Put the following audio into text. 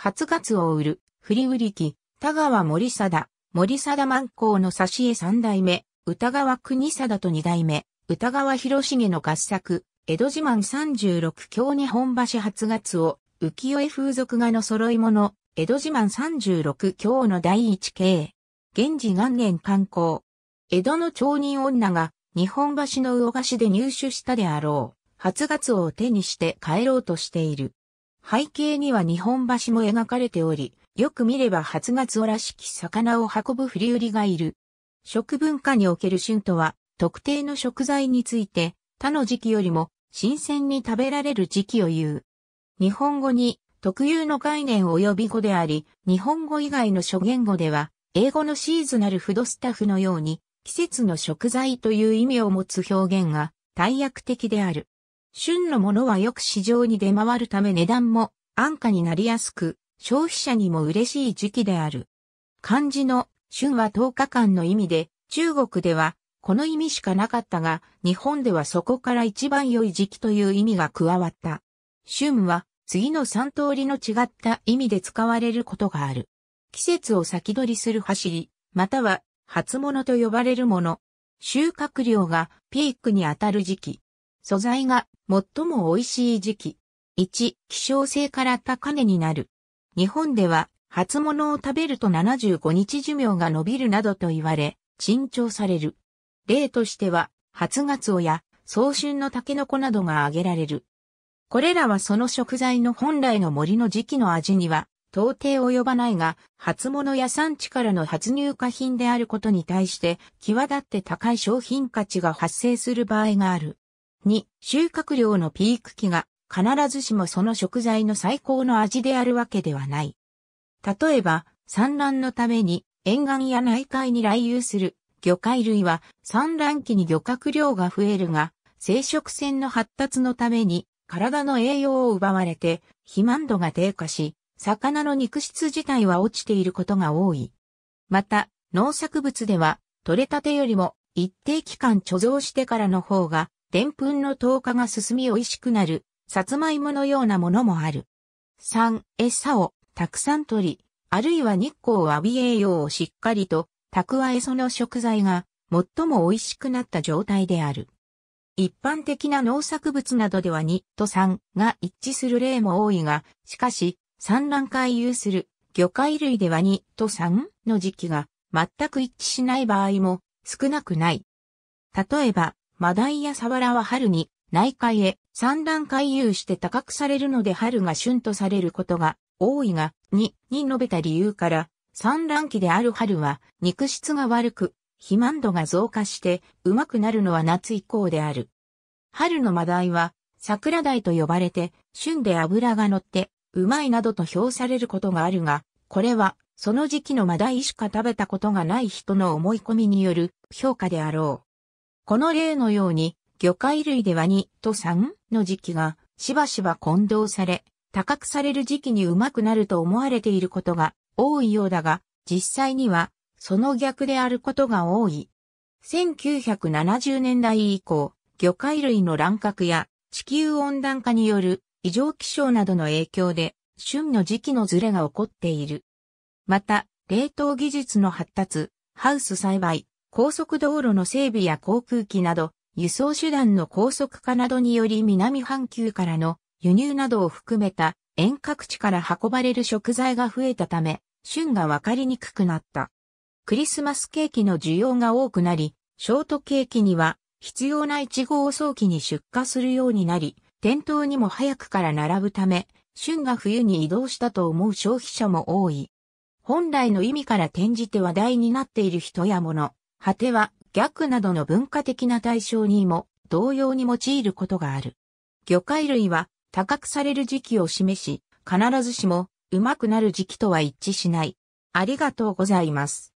初月を売る、振り売り機、田川森貞、森貞万光の差し絵三代目、歌川国貞と二代目、歌川広重の合作、江戸自慢三十六京日本橋初月を、浮世絵風俗画の揃い物、江戸自慢三十六京の第一系、現時元年観光。江戸の町人女が、日本橋の魚菓子で入手したであろう。初月を手にして帰ろうとしている。背景には日本橋も描かれており、よく見れば初月おらしき魚を運ぶ振り売りがいる。食文化における春とは、特定の食材について、他の時期よりも新鮮に食べられる時期を言う。日本語に特有の概念及び語であり、日本語以外の諸言語では、英語のシーズナルフードスタッフのように、季節の食材という意味を持つ表現が大役的である。旬のものはよく市場に出回るため値段も安価になりやすく、消費者にも嬉しい時期である。漢字の旬は10日間の意味で、中国ではこの意味しかなかったが、日本ではそこから一番良い時期という意味が加わった。旬は次の3通りの違った意味で使われることがある。季節を先取りする走り、または初物と呼ばれるもの。収穫量がピークに当たる時期。素材が最も美味しい時期。1、希少性から高値になる。日本では、初物を食べると75日寿命が伸びるなどと言われ、珍重される。例としては、初月をや、早春のタケノコなどが挙げられる。これらはその食材の本来の森の時期の味には、到底及ばないが、初物や産地からの発入化品であることに対して、際立って高い商品価値が発生する場合がある。2、収穫量のピーク期が必ずしもその食材の最高の味であるわけではない。例えば、産卵のために沿岸や内海に来遊する魚介類は産卵期に漁獲量が増えるが、生殖腺の発達のために体の栄養を奪われて肥満度が低下し、魚の肉質自体は落ちていることが多い。また、農作物では、取れたてよりも一定期間貯蔵してからの方がでんぷんの糖化が進み美味しくなる、さつまいものようなものもある。3、餌をたくさん取り、あるいは日光を浴び栄養をしっかりと蓄えその食材が最も美味しくなった状態である。一般的な農作物などでは2と3が一致する例も多いが、しかし産卵回遊する魚介類では2と3の時期が全く一致しない場合も少なくない。例えば、マダイやサワラは春に内海へ産卵回遊して多角されるので春が旬とされることが多いが、2、に述べた理由から、産卵期である春は肉質が悪く、肥満度が増加してうまくなるのは夏以降である。春のマダイは桜鯛と呼ばれて、旬で脂が乗ってうまいなどと評されることがあるが、これはその時期のマダイしか食べたことがない人の思い込みによる評価であろう。この例のように、魚介類では2と3の時期がしばしば混同され、高くされる時期にうまくなると思われていることが多いようだが、実際にはその逆であることが多い。1970年代以降、魚介類の乱獲や地球温暖化による異常気象などの影響で、旬の時期のズレが起こっている。また、冷凍技術の発達、ハウス栽培、高速道路の整備や航空機など、輸送手段の高速化などにより南半球からの輸入などを含めた遠隔地から運ばれる食材が増えたため、旬がわかりにくくなった。クリスマスケーキの需要が多くなり、ショートケーキには必要なイチゴを早期に出荷するようになり、店頭にも早くから並ぶため、旬が冬に移動したと思う消費者も多い。本来の意味から転じて話題になっている人や物、果ては逆などの文化的な対象にも同様に用いることがある。魚介類は多角される時期を示し、必ずしもうまくなる時期とは一致しない。ありがとうございます。